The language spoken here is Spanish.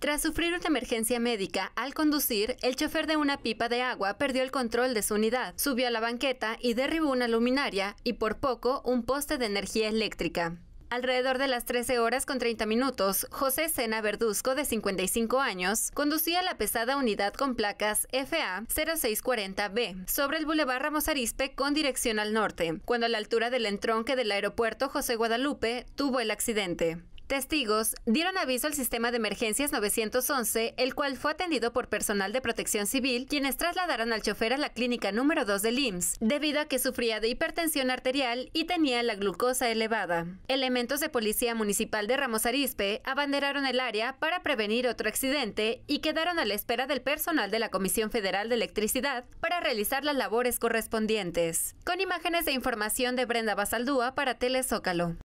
Tras sufrir una emergencia médica al conducir, el chofer de una pipa de agua perdió el control de su unidad, subió a la banqueta y derribó una luminaria y por poco un poste de energía eléctrica. Alrededor de las 13 horas con 30 minutos, José Sena Verduzco, de 55 años, conducía la pesada unidad con placas FA 0640B sobre el Boulevard Ramos Arispe con dirección al norte, cuando a la altura del entronque del aeropuerto José Guadalupe tuvo el accidente. Testigos dieron aviso al sistema de emergencias 911, el cual fue atendido por personal de protección civil, quienes trasladaron al chofer a la clínica número 2 del IMSS, debido a que sufría de hipertensión arterial y tenía la glucosa elevada. Elementos de policía municipal de Ramos Arispe abanderaron el área para prevenir otro accidente y quedaron a la espera del personal de la Comisión Federal de Electricidad para realizar las labores correspondientes. Con imágenes de información de Brenda Basaldúa para Telezócalo.